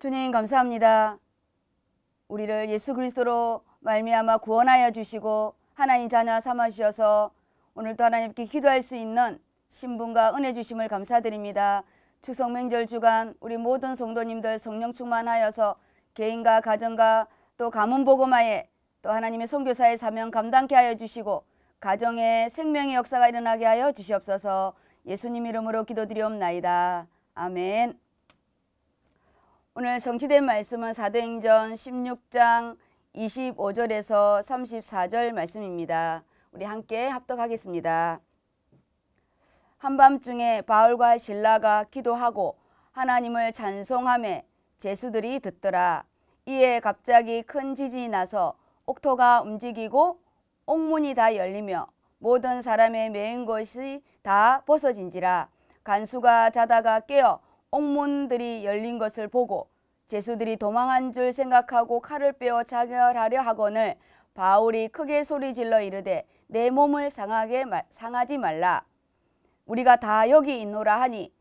주님 감사합니다. 우리를 예수 그리스도로 말미암아 구원하여 주시고 하나님 자녀 삼아 주셔서 오늘도 하나님께 기도할 수 있는 신분과 은혜 주심을 감사드립니다. 추석 명절 주간 우리 모든 성도님들 성령 충만하여서 개인과 가정과 또 가문 복음화에 또 하나님의 선교사의 사명 감당케 하여 주시고 가정에 생명의 역사가 일어나게 하여 주시옵소서. 예수님 이름으로 기도드리옵나이다. 아멘. 오늘 성취된 말씀은 사도행전 16장 25절에서 34절 말씀입니다. 우리 함께 합독하겠습니다. 한밤중에 바울과 신라가 기도하고 하나님을 찬송함에 제수들이 듣더라. 이에 갑자기 큰 지진이 나서 옥토가 움직이고 옥문이 다 열리며 모든 사람의 매인 것이 다 벗어진지라. 간수가 자다가 깨어 옥문들이 열린 것을 보고 제수들이 도망한 줄 생각하고 칼을 빼어 자결하려 하거늘 바울이 크게 소리질러 이르되 내 몸을 상하게 말, 상하지 말라. 우리가 다 여기 있노라 하니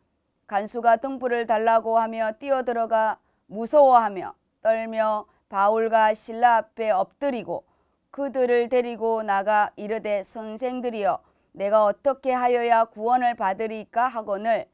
간수가 등불을 달라고 하며 뛰어들어가 무서워하며 떨며 바울과 신라 앞에 엎드리고 그들을 데리고 나가 이르되 선생들이여 내가 어떻게 하여야 구원을 받으리까 하거늘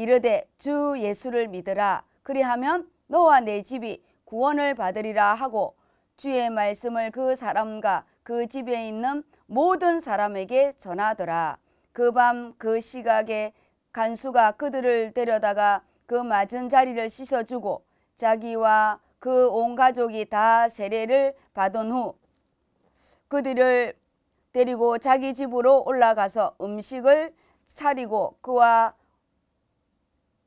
이르되 주 예수를 믿으라 그리하면 너와 내 집이 구원을 받으리라 하고 주의 말씀을 그 사람과 그 집에 있는 모든 사람에게 전하더라 그밤그 그 시각에 간수가 그들을 데려다가 그 맞은 자리를 씻어주고 자기와 그 온 가족이 다 세례를 받은 후 그들을 데리고 자기 집으로 올라가서 음식을 차리고 그와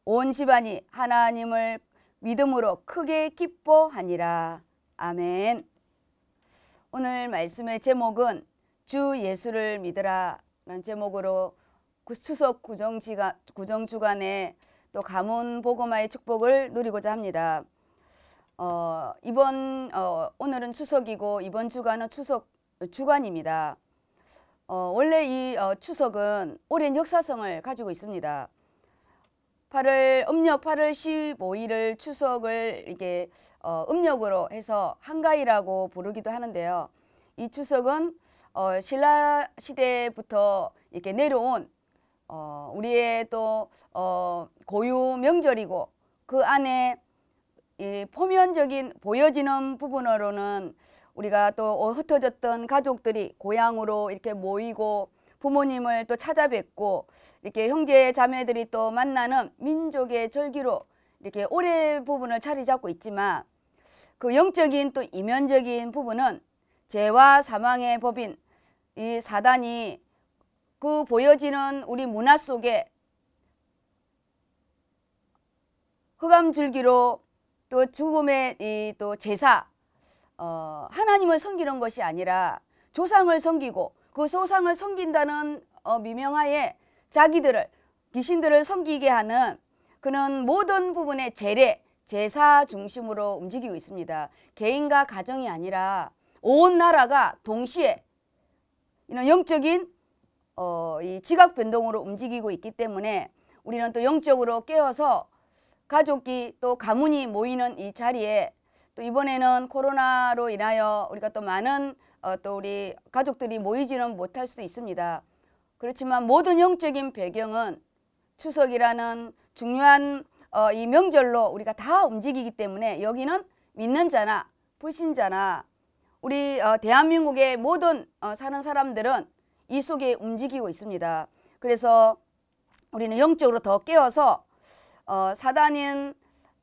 온 집안이 하나님을 믿음으로 크게 기뻐하니라. 아멘. 오늘 말씀의 제목은 주 예수를 믿으라 라는 제목으로 추석 구정지가, 구정주간에 또 가문 보고마의 축복을 누리고자 합니다. 어, 이번 어, 오늘은 추석이고 이번 주간은 추석 주간입니다. 어, 원래 이 어, 추석은 오랜 역사성을 가지고 있습니다. 8월 음력 8월 15일을 추석을 이게 어, 음력으로 해서 한가위라고 부르기도 하는데요. 이 추석은 어, 신라 시대부터 이렇게 내려온 어, 우리의 또 어, 고유 명절이고 그 안에 이 포면적인 보여지는 부분으로는 우리가 또 어, 흩어졌던 가족들이 고향으로 이렇게 모이고 부모님을 또 찾아뵙고 이렇게 형제 자매들이 또 만나는 민족의 절기로 이렇게 올해 부분을 자리 잡고 있지만 그 영적인 또 이면적인 부분은 재와 사망의 법인 이 사단이 그 보여지는 우리 문화 속에 흑암 줄기로 또 죽음의 이 또 제사 어, 하나님을 섬기는 것이 아니라 조상을 섬기고 그 소상을 섬긴다는 어, 미명하에 자기들을 귀신들을 섬기게 하는 그는 모든 부분의 재례, 제사 중심으로 움직이고 있습니다. 개인과 가정이 아니라 온 나라가 동시에 이런 영적인 어, 이 지각 변동으로 움직이고 있기 때문에 우리는 또 영적으로 깨어서 가족이 또 가문이 모이는 이 자리에 또 이번에는 코로나로 인하여 우리가 또 많은 어, 또 우리 가족들이 모이지는 못할 수도 있습니다. 그렇지만 모든 영적인 배경은 추석이라는 중요한 어, 이 명절로 우리가 다 움직이기 때문에 여기는 믿는 자나 불신자나 우리 어, 대한민국의 모든 어, 사는 사람들은 이 속에 움직이고 있습니다. 그래서 우리는 영적으로 더 깨어서 어, 사단인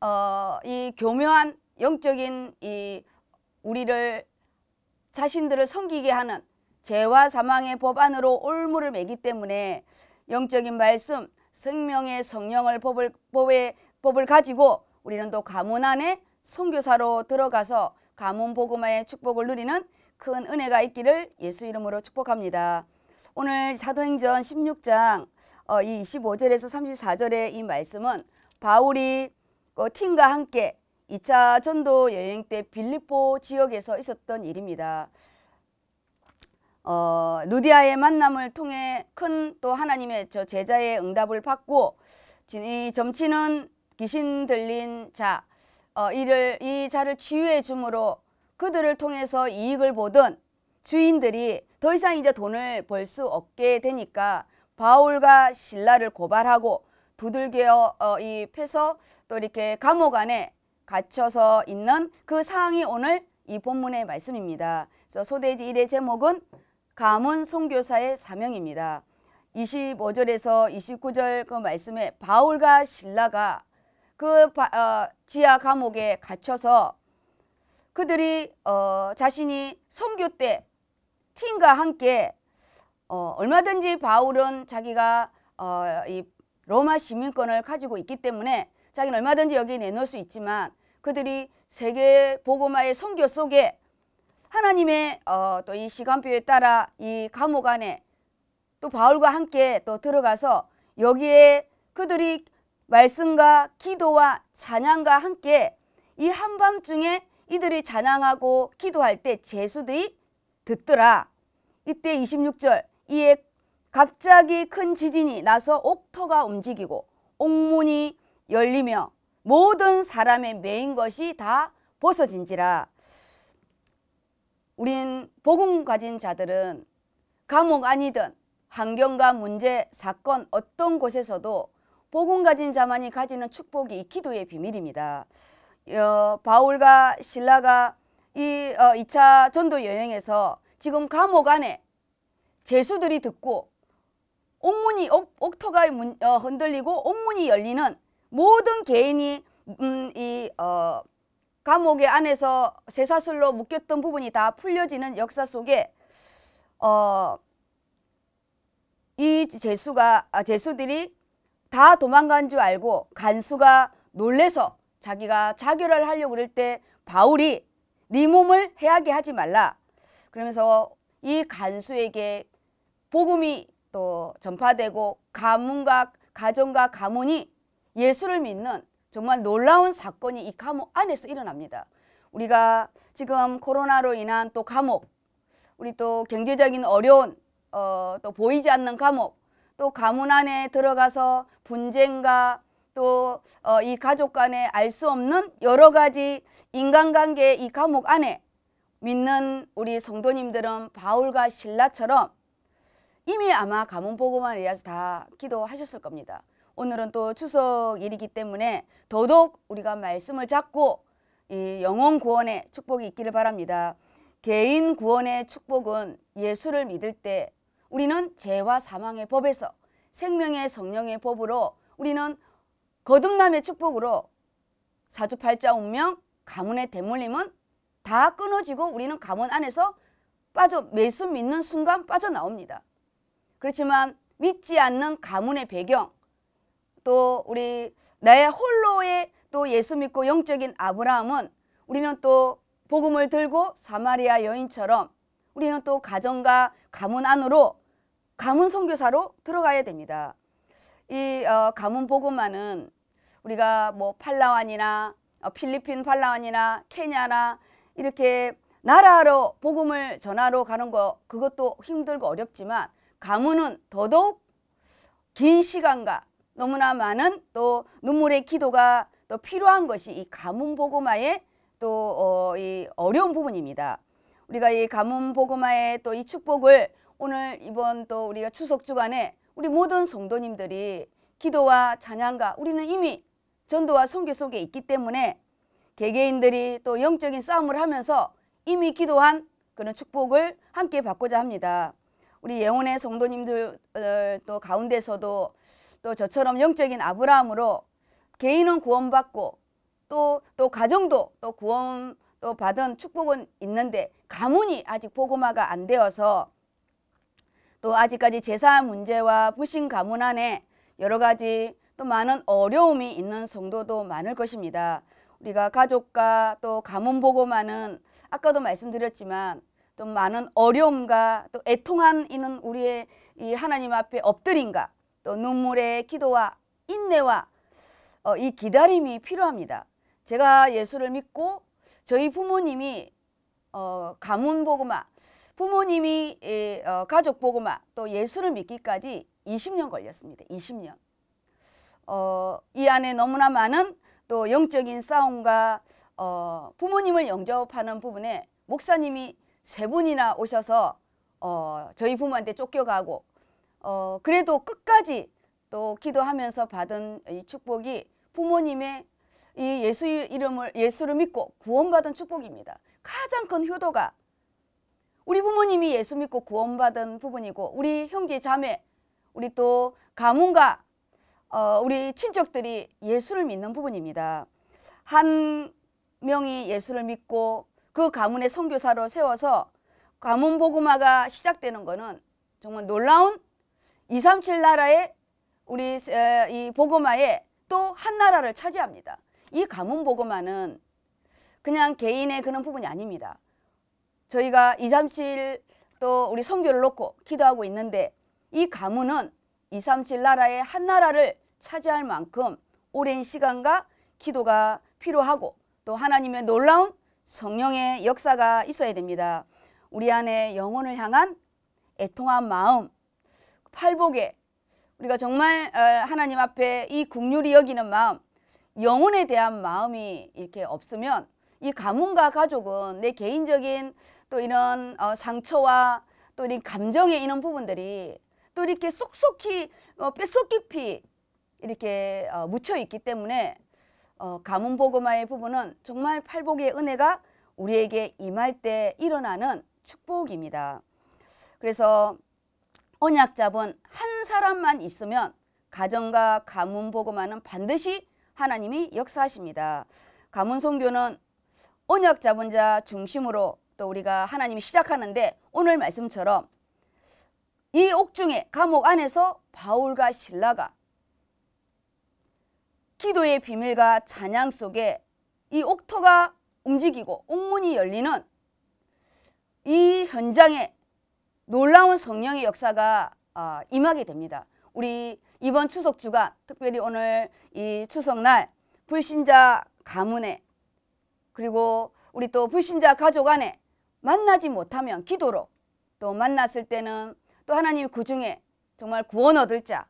어, 이 교묘한 영적인 이 우리를 자신들을 섬기게 하는 죄와 사망의 법안으로 올무를 매기 때문에 영적인 말씀, 생명의 성령을 법을, 법의, 법을 가지고 우리는 또 가문 안에 선교사로 들어가서 가문 복음화의 축복을 누리는 큰 은혜가 있기를 예수 이름으로 축복합니다. 오늘 사도행전 16장 어, 이 25절에서 34절의 이 말씀은 바울이 그 팀과 함께 2차 전도 여행 때 빌립보 지역에서 있었던 일입니다. 어, 누디아의 만남을 통해 큰 또 하나님의 저 제자의 응답을 받고 이 점치는 귀신 들린 자 어, 이를 이 자를 치유해 주므로 그들을 통해서 이익을 보던 주인들이 더 이상 이제 돈을 벌 수 없게 되니까 바울과 신라를 고발하고 두들겨 어, 이 패서 또 이렇게 감옥 안에 갇혀서 있는 그상황이 오늘 이 본문의 말씀입니다. 그래서 소대지 1의 제목은 가문 선교사의 사명입니다. 25절에서 29절 그 말씀에 바울과 신라가 그 바, 어, 지하 감옥에 갇혀서 그들이 어, 자신이 선교 때 팀과 함께 어, 얼마든지 바울은 자기가 어, 이 로마 시민권을 가지고 있기 때문에 자기는 얼마든지 여기 내놓을 수 있지만 그들이 세계 보고마의 성교 속에 하나님의 어, 또 이 시간표에 따라 이 감옥 안에 또 바울과 함께 또 들어가서 여기에 그들이 말씀과 기도와 찬양과 함께 이 한밤중에 이들이 찬양하고 기도할 때 제수들이 듣더라. 이때 26절 이에 갑자기 큰 지진이 나서 옥터가 움직이고 옥문이 열리며 모든 사람의 메인 것이 다 벗어진지라 우린 복음 가진 자들은 감옥 아니든 환경과 문제, 사건 어떤 곳에서도 복음 가진 자만이 가지는 축복이 기도의 비밀입니다. 어, 바울과 신라가 이 어, 2차 전도 여행에서 지금 감옥 안에 제수들이 듣고 옥문이 옥, 옥터가 문, 어, 흔들리고 옥문이 열리는 모든 개인이 음, 이 어, 감옥에 안에서 쇠사슬로 묶였던 부분이 다 풀려지는 역사 속에 어, 이 제수가 아, 제수들이 다 도망간 줄 알고 간수가 놀래서 자기가 자결을 하려고 그럴 때 바울이 네 몸을 해하게 하지 말라 그러면서 이 간수에게 복음이 또 전파되고 가문과 가정과 가문이 예수를 믿는 정말 놀라운 사건이 이 감옥 안에서 일어납니다. 우리가 지금 코로나로 인한 또 감옥, 우리 또 경제적인 어려운 어, 또 보이지 않는 감옥, 또 가문 안에 들어가서 분쟁과 또이 어, 가족 간에 알 수 없는 여러 가지 인간관계 이 감옥 안에 믿는 우리 성도님들은 바울과 신라처럼 이미 아마 가문 보고만 이어서 다 기도하셨을 겁니다. 오늘은 또 추석일이기 때문에 더더욱 우리가 말씀을 잡고 이 영혼 구원의 축복이 있기를 바랍니다. 개인 구원의 축복은 예수를 믿을 때 우리는 죄와 사망의 법에서 생명의 성령의 법으로 우리는 거듭남의 축복으로 사주팔자 운명 가문의 대물림은 다 끊어지고 우리는 가문 안에서 빠져 매수 믿는 순간 빠져나옵니다. 그렇지만 믿지 않는 가문의 배경 또 우리 나의 홀로의 또 예수 믿고 영적인 아브라함은 우리는 또 복음을 들고 사마리아 여인처럼 우리는 또 가정과 가문 안으로 가문 선교사로 들어가야 됩니다. 이 어, 가문 복음만은 우리가 뭐 팔라완이나 어, 필리핀 팔라완이나 케냐나 이렇게 나라로 복음을 전하러 가는 거 그것도 힘들고 어렵지만 가문은 더더욱 긴 시간과 너무나 많은 또 눈물의 기도가 또 필요한 것이 이 가문 보고마의 또이 어 어, 려운 부분입니다. 우리가 이 가문 보고마의 또 이 축복을 오늘 이번 또 우리가 추석 주간에 우리 모든 성도님들이 기도와 찬양과 우리는 이미 전도와 성교 속에 있기 때문에 개개인들이 또 영적인 싸움을 하면서 이미 기도한 그런 축복을 함께 받고자 합니다. 우리 예원의 성도님들 어, 또 가운데서도 또 저처럼 영적인 아브라함으로 개인은 구원받고 또, 또 가정도 또 구원 또 받은 축복은 있는데 가문이 아직 보고마가 안 되어서 또 아직까지 제사 문제와 부신 가문 안에 여러 가지 또 많은 어려움이 있는 성도도 많을 것입니다. 우리가 가족과 또 가문 보고만는 아까도 말씀드렸지만 또 많은 어려움과 또 애통한 이는 우리의 이 하나님 앞에 엎드린가 또 눈물의 기도와 인내와 어, 이 기다림이 필요합니다. 제가 예수를 믿고 저희 부모님이 어, 가문 보고마 부모님이 에, 어, 가족 보고마 또 예수를 믿기까지 20년 걸렸습니다. 20년. 어, 이 안에 너무나 많은 또 영적인 싸움과 어, 부모님을 영접하는 부분에 목사님이 세 분이나 오셔서 어, 저희 부모한테 쫓겨가고 어, 그래도 끝까지 또 기도하면서 받은 이 축복이 부모님의 이 예수 이름을 예수를 믿고 구원받은 축복입니다. 가장 큰 효도가 우리 부모님이 예수 믿고 구원받은 부분이고 우리 형제 자매 우리 또 가문과 어, 우리 친척들이 예수를 믿는 부분입니다. 한 명이 예수를 믿고 그 가문의 선교사로 세워서 가문 복음화가 시작되는 것은 정말 놀라운 237 나라의 우리 이 보고마에 또 한 나라를 차지합니다. 이 가문 보고마는 그냥 개인의 그런 부분이 아닙니다. 저희가 237 또 우리 성교를 놓고 기도하고 있는데 이 가문은 237 나라의 한 나라를 차지할 만큼 오랜 시간과 기도가 필요하고 또 하나님의 놀라운 성령의 역사가 있어야 됩니다. 우리 안에 영혼을 향한 애통한 마음, 팔복에 우리가 정말 어, 하나님 앞에 이 국률이 여기는 마음, 영혼에 대한 마음이 이렇게 없으면 이 가문과 가족은 내 개인적인 또 이런 어, 상처와 또 이런 감정의 이런 부분들이 또 이렇게 쏙쏙히 어, 뼛속 깊이 이렇게 묻혀 있기 때문에 가문 보고마의 부분은 정말 팔복의 은혜가 우리에게 임할 때 일어나는 축복입니다. 그래서 언약자본 한 사람만 있으면 가정과 가문 보고만은 반드시 하나님이 역사하십니다. 가문 선교는 언약 자본자 중심으로 또 우리가 하나님이 시작하는데 오늘 말씀처럼 이 옥중에 감옥 안에서 바울과 신라가 기도의 비밀과 찬양 속에 이 옥터가 움직이고 옥문이 열리는 이 현장에 놀라운 성령의 역사가 어, 임하게 됩니다. 우리 이번 추석 주간 특별히 오늘 이 추석날 불신자 가문에 그리고 우리 또 불신자 가족 안에 만나지 못하면 기도로 또 만났을 때는 또 하나님 그 중에 정말 구원 얻을 자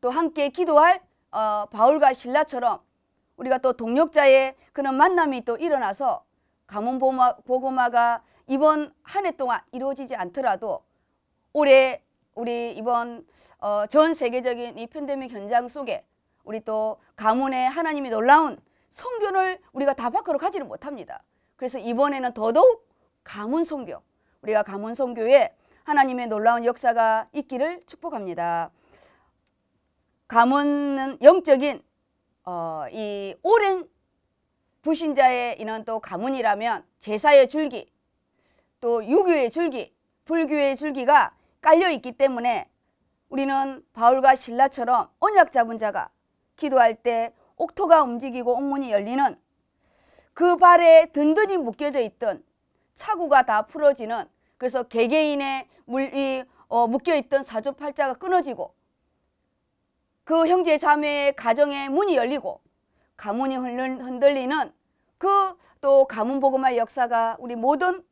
또 함께 기도할 어, 바울과 신라처럼 우리가 또 동력자의 그런 만남이 또 일어나서 가문 보고마가 이번 한 해 동안 이루어지지 않더라도 올해 우리 이번 어, 전 세계적인 이 팬데믹 현장 속에 우리 또 가문에 하나님이 놀라운 성교를 우리가 다 밖으로 가지를 못합니다. 그래서 이번에는 더더욱 가문 성교, 우리가 가문 성교에 하나님의 놀라운 역사가 있기를 축복합니다. 가문은 영적인 어, 이 오랜 부신자의 인원 또 가문이라면 제사의 줄기, 또 유교의 줄기, 불교의 줄기가 깔려 있기 때문에 우리는 바울과 신라처럼 언약 잡은 자가 기도할 때 옥토가 움직이고 옥문이 열리는 그 발에 든든히 묶여져 있던 차구가다 풀어지는 그래서 개개인의 물이 어, 묶여있던 사조팔자가 끊어지고 그 형제 자매의 가정의 문이 열리고 가문이 흔들리는 그 또 가문 복음화 역사가 우리 모든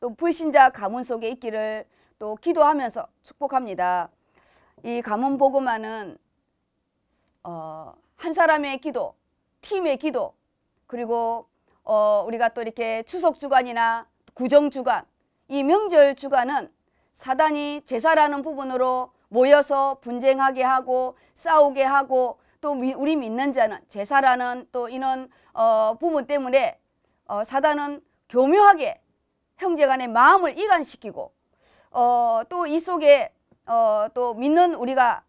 또 불신자 가문 속에 있기를 또 기도하면서 축복합니다. 이 가문 보고만은 어, 한 사람의 기도, 팀의 기도, 그리고 어, 우리가 또 이렇게 추석 주간이나 구정 주간, 이 명절 주간은 사단이 제사라는 부분으로 모여서 분쟁하게 하고 싸우게 하고 또 우리 믿는 자는 제사라는 또 이런 어, 부분 때문에 어, 사단은 교묘하게 형제간의 마음을 이간시키고 어, 또 이 속에 어, 또 믿는 우리가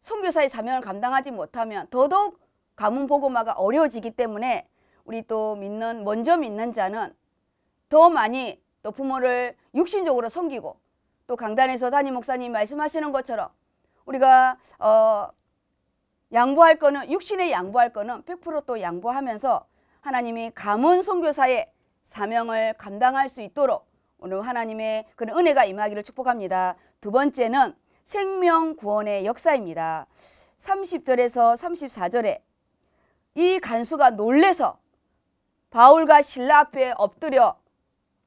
선교사의 사명을 감당하지 못하면 더더욱 가문 보고마가 어려워지기 때문에 우리 또 믿는 먼저 믿는 자는 더 많이 또 부모를 육신적으로 섬기고 또 강단에서 담임 목사님 말씀하시는 것처럼 우리가 어 양보할 거는 육신에 양보할 거는 100%또 양보하면서 하나님이 가문 선교사의 사명을 감당할 수 있도록 오늘 하나님의 그런 은혜가 임하기를 축복합니다. 두 번째는 생명 구원의 역사입니다. 30절에서 34절에 이 간수가 놀래서 바울과 신라 앞에 엎드려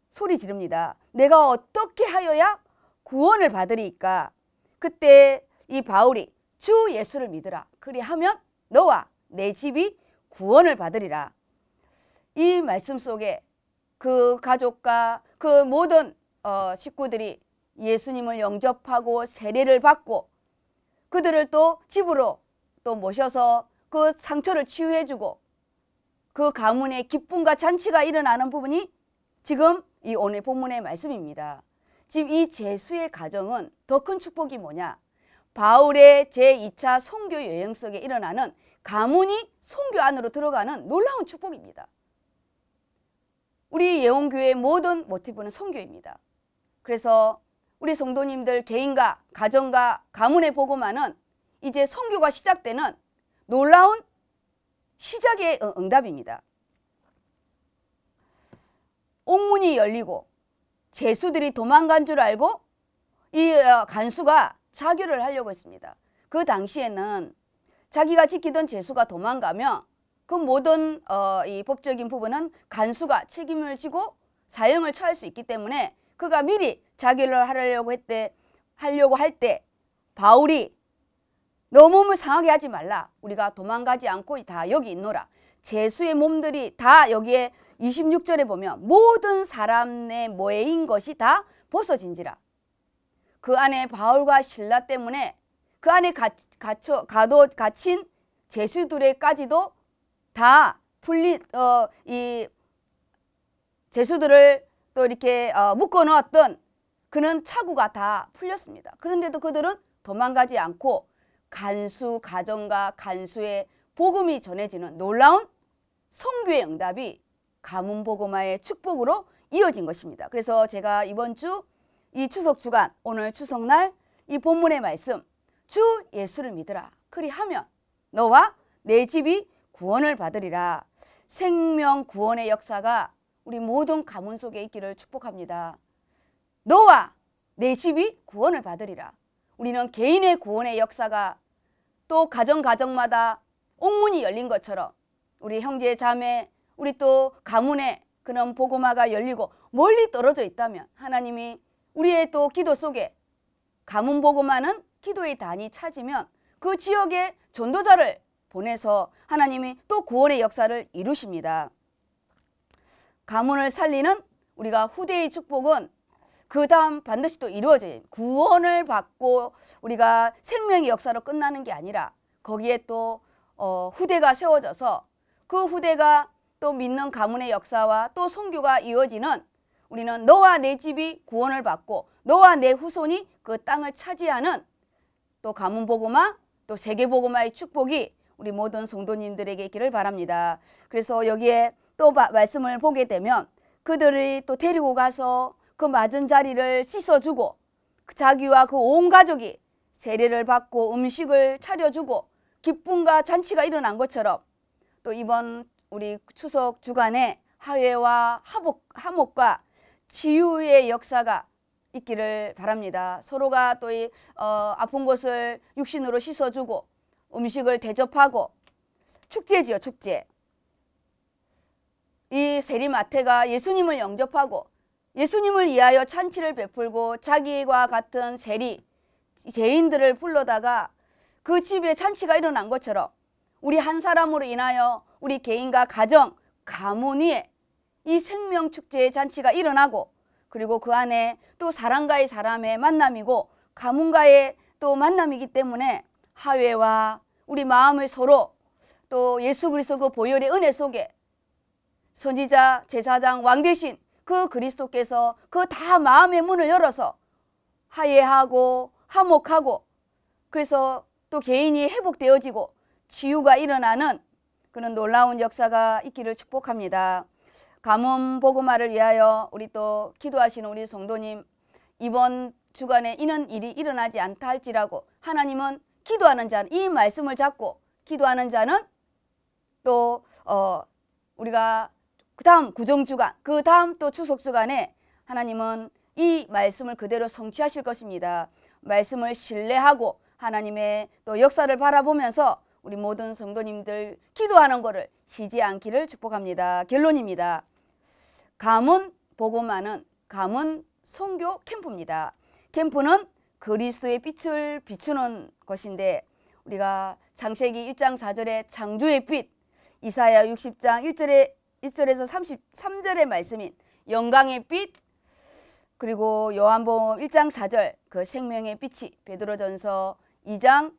소리 지릅니다. 내가 어떻게 하여야 구원을 받으리까? 그때 이 바울이 주 예수를 믿으라. 그리하면 너와 내 집이 구원을 받으리라. 이 말씀 속에 그 가족과 그 모든 어, 식구들이 예수님을 영접하고 세례를 받고 그들을 또 집으로 또 모셔서 그 상처를 치유해주고 그 가문의 기쁨과 잔치가 일어나는 부분이 지금 이 오늘 본문의 말씀입니다. 지금 이 제수의 가정은 더 큰 축복이 뭐냐? 바울의 제2차 선교 여행 속에 일어나는 가문이 선교 안으로 들어가는 놀라운 축복입니다. 우리 예원교회의 모든 모티브는 성교입니다. 그래서 우리 성도님들 개인과 가정과 가문의 보고만은 이제 성교가 시작되는 놀라운 시작의 어, 응답입니다. 옥문이 열리고 재수들이 도망간 줄 알고 이 어, 간수가 자결을 하려고 했습니다. 그 당시에는 자기가 지키던 재수가 도망가면 그 모든 어, 이 법적인 부분은 간수가 책임을 지고 사형을 처할 수 있기 때문에 그가 미리 자결을 하려고 했대 하려고 할 때 바울이 너 몸을 상하게 하지 말라 우리가 도망가지 않고 다 여기 있노라 제수의 몸들이 다 여기에 26절에 보면 모든 사람의 모인 해 것이 다 벗어진지라 그 안에 바울과 신라 때문에 그 안에 갇혀 가도 갇힌 제수들에까지도 다 분리 어이 죄수들을 또 이렇게 어, 묶어 놓았던 그는 차고가 다 풀렸습니다. 그런데도 그들은 도망가지 않고 간수 가정과 간수의 복음이 전해지는 놀라운 성교의 응답이 가문 복음화의 축복으로 이어진 것입니다. 그래서 제가 이번 주 이 추석 주간 오늘 추석날 이 본문의 말씀 주 예수를 믿으라 그리하면 너와 내 집이 구원을 받으리라. 생명 구원의 역사가 우리 모든 가문 속에 있기를 축복합니다. 너와 내 집이 구원을 받으리라. 우리는 개인의 구원의 역사가 또 가정 가정마다 옥문이 열린 것처럼 우리 형제 자매 우리 또 가문에 그런 보고마가 열리고 멀리 떨어져 있다면 하나님이 우리의 또 기도 속에 가문 보고마는 기도의 단이 찾으면 그 지역의 전도자를 보내서 하나님이 또 구원의 역사를 이루십니다. 가문을 살리는 우리가 후대의 축복은 그 다음 반드시 또 이루어져요. 구원을 받고 우리가 생명의 역사로 끝나는 게 아니라 거기에 또 어, 후대가 세워져서 그 후대가 또 믿는 가문의 역사와 또 성교가 이어지는 우리는 너와 내 집이 구원을 받고 너와 내 후손이 그 땅을 차지하는 또 가문 보고마 또 세계 보고마의 축복이 우리 모든 성도님들에게 있기를 바랍니다. 그래서 여기에 또 바, 말씀을 보게 되면 그들이 또 데리고 가서 그 맞은 자리를 씻어주고 그 자기와 그 온 가족이 세례를 받고 음식을 차려주고 기쁨과 잔치가 일어난 것처럼 또 이번 우리 추석 주간에 하회와 하복, 하목과 치유의 역사가 있기를 바랍니다. 서로가 또 이, 어, 아픈 곳을 육신으로 씻어주고 음식을 대접하고 축제지요 축제. 이 세리마태가 예수님을 영접하고 예수님을 위하여 찬치를 베풀고 자기와 같은 세리, 죄인들을 불러다가 그 집에 찬치가 일어난 것처럼 우리 한 사람으로 인하여 우리 개인과 가정, 가문 위에 이 생명축제의 잔치가 일어나고 그리고 그 안에 또 사람과의 사람의 만남이고 가문과의 또 만남이기 때문에 하회와 우리 마음을 서로 또 예수 그리스도 그 보혈의 은혜 속에 선지자 제사장 왕 대신 그 그리스도께서 그 다 마음의 문을 열어서 하예하고 화목하고 그래서 또 개인이 회복되어지고 치유가 일어나는 그런 놀라운 역사가 있기를 축복합니다. 가뭄 보고마를 위하여 우리 또 기도하시는 우리 성도님 이번 주간에 이런 일이 일어나지 않다 할지라고 하나님은 기도하는 자는 이 말씀을 잡고 기도하는 자는 또 어, 우리가 그 다음 구정주간 그 다음 또 추석주간에 하나님은 이 말씀을 그대로 성취하실 것입니다. 말씀을 신뢰하고 하나님의 또 역사를 바라보면서 우리 모든 성도님들 기도하는 것을 쉬지 않기를 축복합니다. 결론입니다. 감은 보고만은 감은 성교 캠프입니다. 캠프는 그리스도의 빛을 비추는 것인데 우리가 장세기 1장 4절에 창조의 빛 이사야 60장 1절에 1절에서 33절의 말씀인 영광의 빛 그리고 요한복음 1장 4절 그 생명의 빛이 베드로전서 2장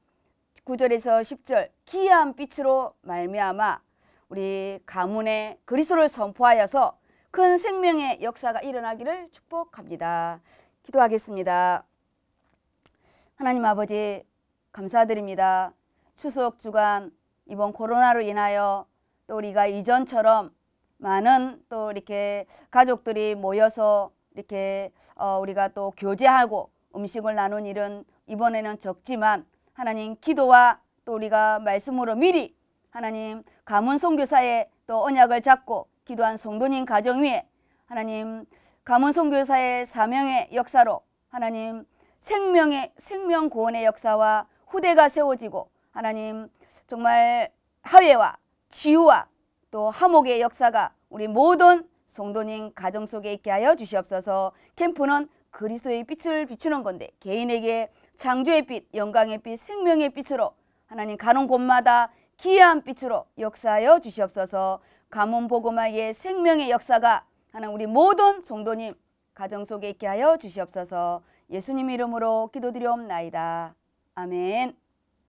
9절에서 10절 기이한 빛으로 말미암아 우리 가문의 그리스도를 선포하여서 큰 생명의 역사가 일어나기를 축복합니다. 기도하겠습니다. 하나님 아버지 감사드립니다. 추석 주간 이번 코로나로 인하여 또 우리가 이전처럼 많은 또 이렇게 가족들이 모여서 이렇게 어 우리가 또 교제하고 음식을 나눈 일은 이번에는 적지만 하나님 기도와 또 우리가 말씀으로 미리 하나님 가문 선교사의 또 언약을 잡고 기도한 성도님 가정 위에 하나님 가문 선교사의 사명의 역사로 하나님 생명의 생명 고원의 역사와 후대가 세워지고 하나님 정말 하회와 치유와 또 화목의 역사가 우리 모든 성도님 가정 속에 있게 하여 주시옵소서. 캠프는 그리스도의 빛을 비추는 건데 개인에게 창조의 빛, 영광의 빛, 생명의 빛으로 하나님 가는 곳마다 기이한 빛으로 역사하여 주시옵소서. 가문 복음화의 생명의 역사가 하나님 우리 모든 성도님 가정 속에 있게 하여 주시옵소서. 예수님 이름으로 기도드려옵나이다. 아멘.